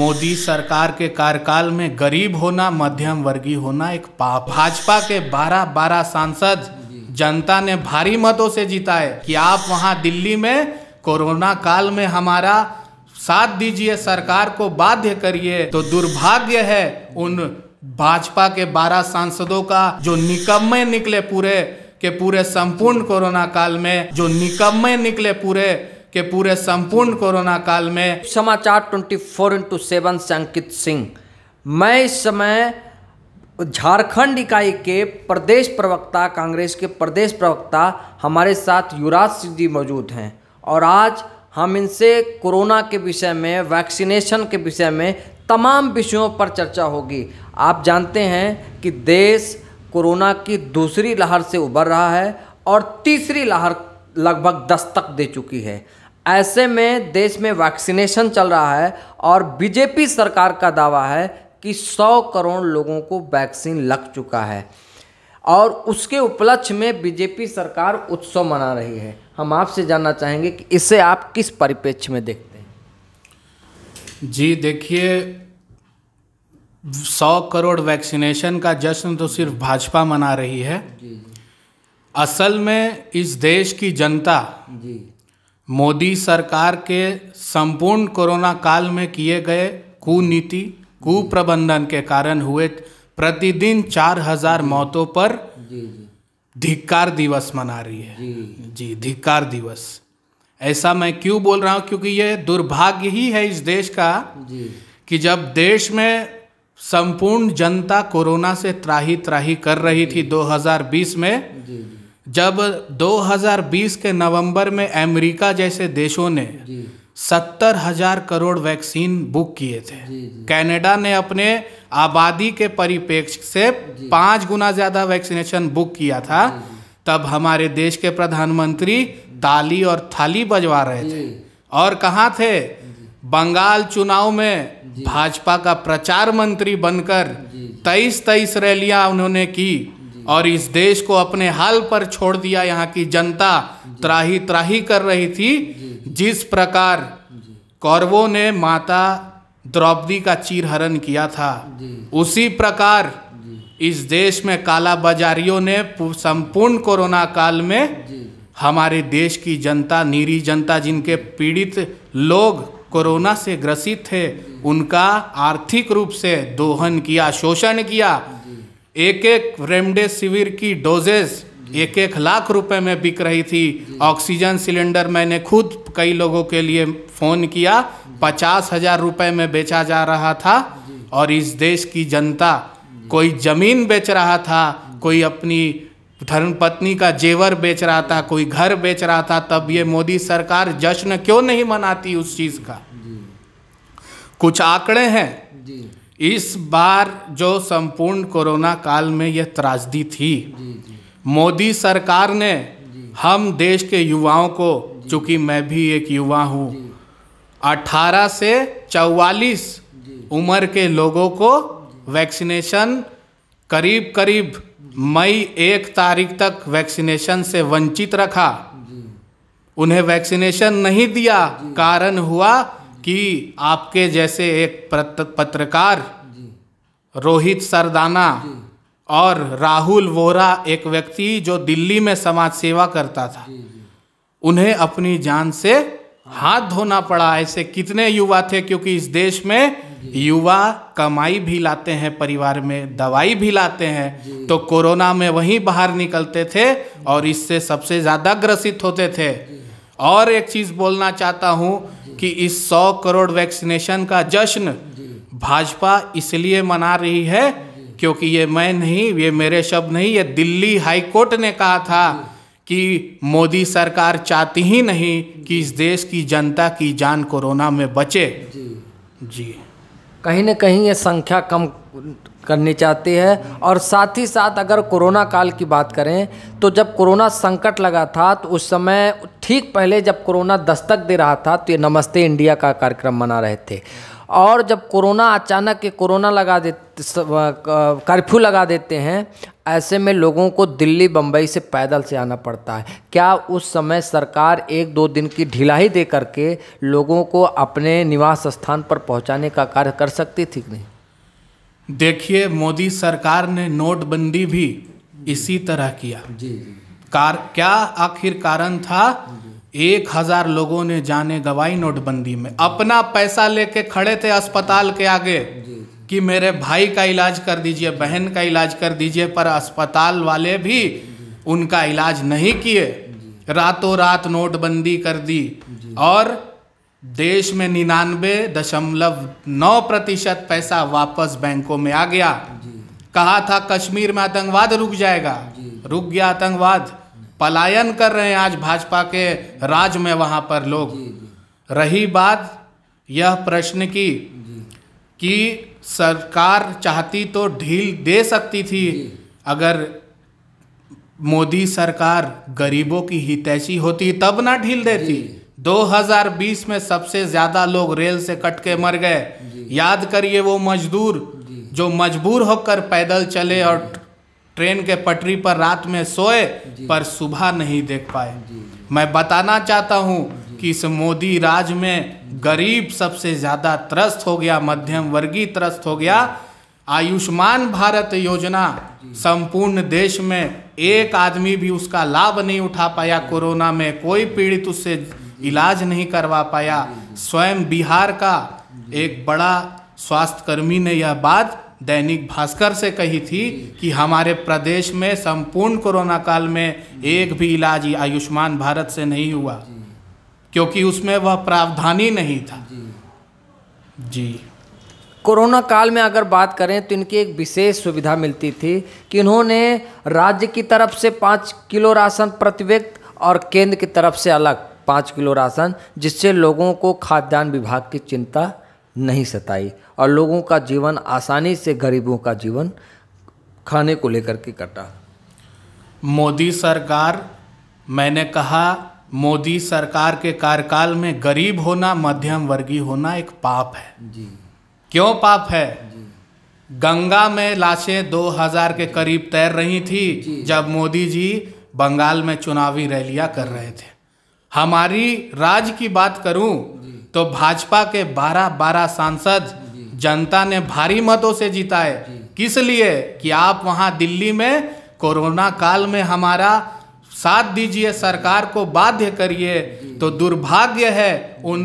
मोदी सरकार के कार्यकाल में गरीब होना मध्यम वर्गीय होना एक पाप भाजपा के 12-12 सांसद जनता ने भारी मतों से जीता है कि आप वहां दिल्ली में कोरोना काल में हमारा साथ दीजिए सरकार को बाध्य करिए तो दुर्भाग्य है उन भाजपा के 12 सांसदों का जो निकम्मे निकले पूरे के पूरे संपूर्ण कोरोना काल में जो निकम्मे निकले पूरे कि पूरे संपूर्ण कोरोना काल में समाचार 24 four into seven Ankit Singh मैं इस समय झारखंड इकाई के प्रदेश प्रवक्ता कांग्रेस के प्रदेश प्रवक्ता हमारे साथ युवराज सिंह जी मौजूद हैं और आज हम इनसे कोरोना के विषय में वैक्सीनेशन के विषय में तमाम विषयों पर चर्चा होगी आप जानते हैं कि देश कोरोना की दूसरी लहर से उबर रहा है और तीसरी लहर लगभग दस्तक दे चुकी है ऐसे में देश में वैक्सीनेशन चल रहा है और बीजेपी सरकार का दावा है कि 100 करोड़ लोगों को वैक्सीन लग चुका है और उसके उपलक्ष्य में बीजेपी सरकार उत्सव मना रही है हम आपसे जानना चाहेंगे कि इसे आप किस परिप्रेक्ष्य में देखते हैं जी देखिए सौ करोड़ वैक्सीनेशन का जश्न तो सिर्फ भाजपा मना रही है जी जी। असल में इस देश की जनता जी मोदी सरकार के संपूर्ण कोरोना काल में किए गए कुनीति कुप्रबंधन के कारण हुए प्रतिदिन चार हजार मौतों पर धिक्कार दिवस मना रही है जी धिक्कार दिवस ऐसा मैं क्यों बोल रहा हूँ क्योंकि ये दुर्भाग्य ही है इस देश का कि जब देश में संपूर्ण जनता कोरोना से त्राही त्राही कर रही थी 2020 में जब 2020 के नवंबर में अमेरिका जैसे देशों ने सत्तर हजार करोड़ वैक्सीन बुक किए थे कनाडा ने अपने आबादी के परिप्रेक्ष्य से पाँच गुना ज़्यादा वैक्सीनेशन बुक किया था तब हमारे देश के प्रधानमंत्री ताली और थाली बजवा रहे थे और कहाँ थे बंगाल चुनाव में भाजपा का प्रचार मंत्री बनकर तेईस तेईस रैलियां उन्होंने की और इस देश को अपने हाल पर छोड़ दिया यहाँ की जनता त्राही त्राही कर रही थी जिस प्रकार कौरवों ने माता द्रौपदी का चीरहरण किया था उसी प्रकार इस देश में काला बाजारियों ने संपूर्ण कोरोना काल में हमारे देश की जनता नीरी जनता जिनके पीड़ित लोग कोरोना से ग्रसित थे उनका आर्थिक रूप से दोहन किया शोषण किया एक एक रेमडेसिविर की डोजेज एक एक लाख रुपए में बिक रही थी ऑक्सीजन सिलेंडर मैंने खुद कई लोगों के लिए फ़ोन किया पचास हजार रुपये में बेचा जा रहा था और इस देश की जनता कोई ज़मीन बेच रहा था कोई अपनी धर्मपत्नी का जेवर बेच रहा था कोई घर बेच रहा था तब ये मोदी सरकार जश्न क्यों नहीं मनाती उस चीज़ का कुछ आंकड़े हैं इस बार जो संपूर्ण कोरोना काल में यह त्रासदी थी मोदी सरकार ने हम देश के युवाओं को चूँकि मैं भी एक युवा हूँ 18 से 44 उम्र के लोगों को वैक्सीनेशन करीब करीब मई एक तारीख तक वैक्सीनेशन से वंचित रखा उन्हें वैक्सीनेशन नहीं दिया कारण हुआ कि आपके जैसे एक पत्रकार रोहित सरदाना और राहुल वोरा एक व्यक्ति जो दिल्ली में समाज सेवा करता था उन्हें अपनी जान से हाँ। हाथ धोना पड़ा ऐसे कितने युवा थे क्योंकि इस देश में युवा कमाई भी लाते हैं परिवार में दवाई भी लाते हैं तो कोरोना में वहीं बाहर निकलते थे और इससे सबसे ज़्यादा ग्रसित होते थे और एक चीज़ बोलना चाहता हूँ कि इस सौ करोड़ वैक्सीनेशन का जश्न भाजपा इसलिए मना रही है क्योंकि ये मैं नहीं ये मेरे शब्द नहीं ये दिल्ली हाई कोर्ट ने कहा था कि मोदी सरकार चाहती ही नहीं कि इस देश की जनता की जान कोरोना में बचे जी जी कहीं ना कहीं ये संख्या कम करनी चाहती है और साथ ही साथ अगर कोरोना काल की बात करें तो जब कोरोना संकट लगा था तो उस समय ठीक पहले जब कोरोना दस्तक दे रहा था तो ये नमस्ते इंडिया का कार्यक्रम मना रहे थे और जब कोरोना अचानक के कोरोना लगा देते कर्फ्यू लगा देते हैं ऐसे में लोगों को दिल्ली बम्बई से पैदल से आना पड़ता है क्या उस समय सरकार एक दो दिन की ढिलाई दे करके लोगों को अपने निवास स्थान पर पहुंचाने का कार्य कर सकती थी कि नहीं देखिए मोदी सरकार ने नोटबंदी भी इसी तरह किया जी जी कार क्या आखिर कारण था एक हजार लोगों ने जाने गवाई नोटबंदी में अपना पैसा लेके खड़े थे अस्पताल के आगे कि मेरे भाई का इलाज कर दीजिए बहन का इलाज कर दीजिए पर अस्पताल वाले भी उनका इलाज नहीं किए रातों रात नोटबंदी कर दी और देश में निन्यानवे दशमलव नौ प्रतिशत पैसा वापस बैंकों में आ गया कहा था कश्मीर में आतंकवाद रुक जाएगा रुक गया आतंकवाद पलायन कर रहे हैं आज भाजपा के राज में वहाँ पर लोग जी, जी। रही बात यह प्रश्न की कि सरकार चाहती तो ढील दे सकती थी अगर मोदी सरकार गरीबों की हितैषी होती तब ना ढील देती 2020 में सबसे ज़्यादा लोग रेल से कट के मर गए याद करिए वो मजदूर जो मजबूर होकर पैदल चले और ट्रेन के पटरी पर रात में सोए पर सुबह नहीं देख पाए मैं बताना चाहता हूँ कि इस मोदी राज में गरीब सबसे ज़्यादा त्रस्त हो गया मध्यम वर्गीय त्रस्त हो गया आयुष्मान भारत योजना संपूर्ण देश में एक आदमी भी उसका लाभ नहीं उठा पाया कोरोना में कोई पीड़ित उससे इलाज नहीं करवा पाया स्वयं बिहार का एक बड़ा स्वास्थ्यकर्मी ने यह बात दैनिक भास्कर से कही थी कि हमारे प्रदेश में संपूर्ण कोरोना काल में एक भी इलाज आयुष्मान भारत से नहीं हुआ क्योंकि उसमें वह प्रावधानी नहीं था जी कोरोना काल में अगर बात करें तो इनकी एक विशेष सुविधा मिलती थी कि इन्होंने राज्य की तरफ से पाँच किलो राशन प्रति व्यक्ति और केंद्र की तरफ से अलग पाँच किलो राशन जिससे लोगों को खाद्यान्न विभाग की चिंता नहीं सताई और लोगों का जीवन आसानी से गरीबों का जीवन खाने को लेकर के कटा मोदी सरकार मैंने कहा मोदी सरकार के कार्यकाल में गरीब होना मध्यम वर्गीय होना एक पाप है जी क्यों पाप है गंगा में लाशें 2000 के करीब तैर रही थी जब मोदी जी बंगाल में चुनावी रैलियां कर रहे थे हमारी राज्य की बात करूं तो भाजपा के 12-12 सांसद जनता ने भारी मतों से जीता है किस लिए कि आप वहाँ दिल्ली में कोरोना काल में हमारा साथ दीजिए सरकार को बाध्य करिए तो दुर्भाग्य है उन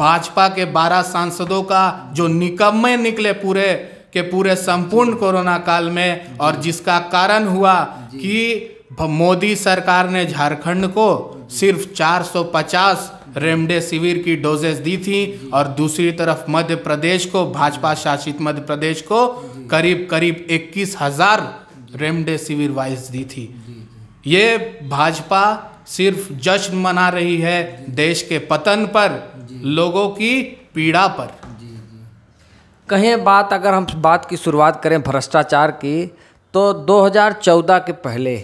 भाजपा के 12 सांसदों का जो निकम्मे निकले पूरे के पूरे संपूर्ण कोरोना काल में और जिसका कारण हुआ कि मोदी सरकार ने झारखंड को सिर्फ 450 रेमडेसिविर की डोजेस दी थी और दूसरी तरफ मध्य प्रदेश को भाजपा शासित मध्य प्रदेश को करीब करीब इक्कीस हजार रेमडेसिविर वाइज दी थी ये भाजपा सिर्फ जश्न मना रही है देश के पतन पर लोगों की पीड़ा पर कहें बात अगर हम बात की शुरुआत करें भ्रष्टाचार की तो 2014 के पहले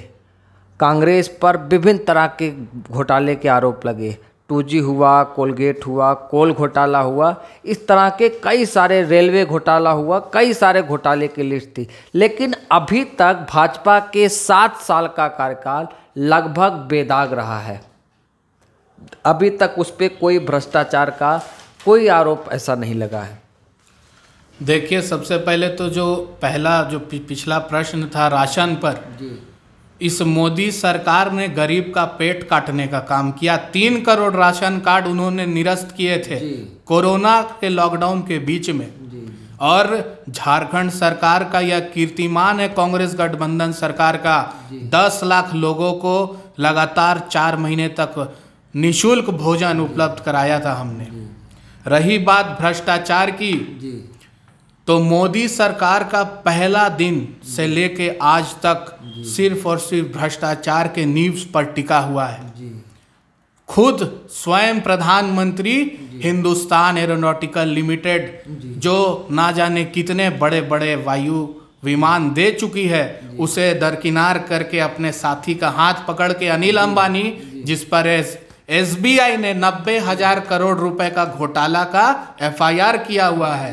कांग्रेस पर विभिन्न तरह के घोटाले के आरोप लगे टू जी हुआ कोलगेट हुआ कोल घोटाला हुआ इस तरह के कई सारे रेलवे घोटाला हुआ कई सारे घोटाले की लिस्ट थी लेकिन अभी तक भाजपा के सात साल का कार्यकाल लगभग बेदाग रहा है अभी तक उस पर कोई भ्रष्टाचार का कोई आरोप ऐसा नहीं लगा है देखिए सबसे पहले तो जो पहला जो पिछला प्रश्न था राशन पर जी इस मोदी सरकार ने गरीब का पेट काटने का काम किया तीन करोड़ राशन कार्ड उन्होंने निरस्त किए थे कोरोना के लॉकडाउन के बीच में और झारखंड सरकार का यह कीर्तिमान है कांग्रेस गठबंधन सरकार का दस लाख लोगों को लगातार चार महीने तक निशुल्क भोजन उपलब्ध कराया था हमने रही बात भ्रष्टाचार की तो मोदी सरकार का पहला दिन से लेके आज तक सिर्फ और सिर्फ भ्रष्टाचार के नींव पर टिका हुआ है खुद स्वयं प्रधानमंत्री हिंदुस्तान एरोनॉटिकल लिमिटेड जो ना जाने कितने बड़े बड़े वायु विमान दे चुकी है उसे दरकिनार करके अपने साथी का हाथ पकड़ के अनिल अंबानी जिस पर एस एसबीआई ने नब्बे हजार करोड़ रुपए का घोटाला का एफआईआर किया हुआ है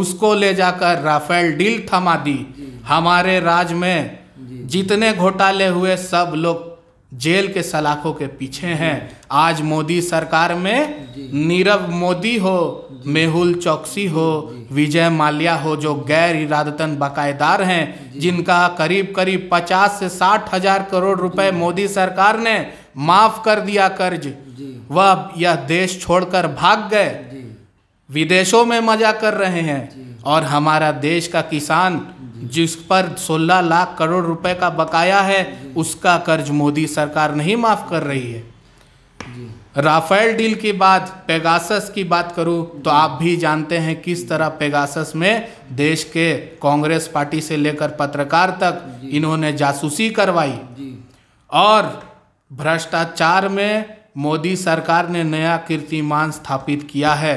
उसको ले जाकर राफेल डील थमा दी हमारे राज में जितने घोटाले हुए सब लोग जेल के सलाखों के पीछे हैं आज मोदी सरकार में नीरव मोदी हो मेहुल चौकसी हो विजय माल्या हो जो गैर इरादतन बकायेदार हैं जिनका करीब करीब 50 से साठ हजार करोड़ रुपए मोदी सरकार ने माफ कर दिया कर्ज वह यह देश छोड़कर भाग गए विदेशों में मजा कर रहे हैं और हमारा देश का किसान जिस पर 16 लाख करोड़ रुपए का बकाया है उसका कर्ज मोदी सरकार नहीं माफ कर रही है राफेल डील की बात पेगासस की बात करूं तो आप भी जानते हैं किस तरह पेगासस में देश के कांग्रेस पार्टी से लेकर पत्रकार तक इन्होंने जासूसी करवाई और भ्रष्टाचार में मोदी सरकार ने नया कीर्तिमान स्थापित किया है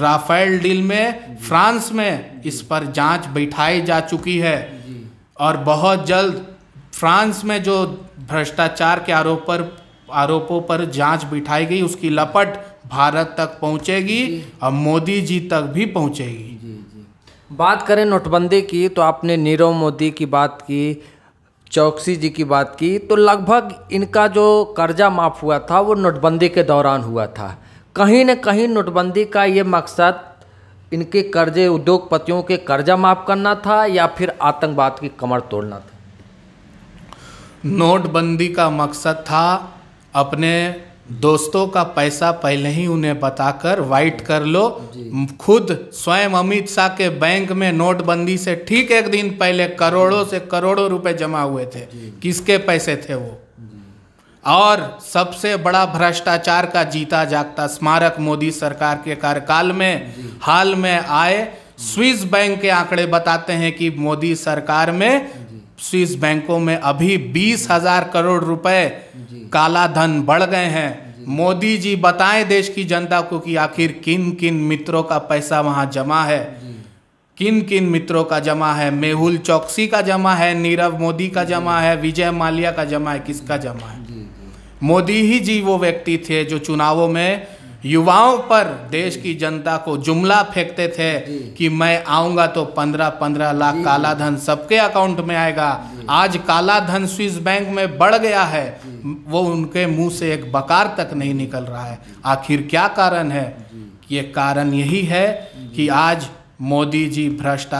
राफेल डील में फ्रांस में इस पर जांच बैठाई जा चुकी है और बहुत जल्द फ्रांस में जो भ्रष्टाचार के आरोप पर आरोपों पर जांच बिठाई गई उसकी लपट भारत तक पहुंचेगी और मोदी जी तक भी पहुंचेगी बात करें नोटबंदी की तो आपने नीरव मोदी की बात की चौकसी जी की बात की तो लगभग इनका जो कर्जा माफ़ हुआ था वो नोटबंदी के दौरान हुआ था कहीं न कहीं नोटबंदी का ये मकसद इनके कर्जे उद्योगपतियों के कर्जा माफ़ करना था या फिर आतंकवाद की कमर तोड़ना था नोटबंदी का मकसद था अपने दोस्तों का पैसा पहले ही उन्हें बताकर वाइट कर लो खुद स्वयं अमित शाह के बैंक में नोटबंदी से ठीक एक दिन पहले करोड़ों से करोड़ों रुपए जमा हुए थे किसके पैसे थे वो और सबसे बड़ा भ्रष्टाचार का जीता जागता स्मारक मोदी सरकार के कार्यकाल में हाल में आए स्विस बैंक के आंकड़े बताते हैं कि मोदी सरकार में स्विस बैंकों में अभी बीस हजार करोड़ रुपए काला धन बढ़ गए हैं मोदी जी बताएं देश की जनता को कि आखिर किन किन मित्रों का पैसा वहां जमा है किन किन मित्रों का जमा है मेहुल चौकसी का जमा है नीरव मोदी का जमा है विजय माल्या का जमा है किसका जमा है मोदी ही जी वो व्यक्ति थे जो चुनावों में युवाओं पर देश की जनता को जुमला फेंकते थे कि मैं आऊंगा तो पंद्रह पंद्रह लाख काला धन सबके अकाउंट में आएगा आज काला धन स्विस बैंक में बढ़ गया है वो उनके मुंह से एक बकार तक नहीं निकल रहा है आखिर क्या कारण है ये कारण यही है कि आज मोदी जी भ्रष्टाचार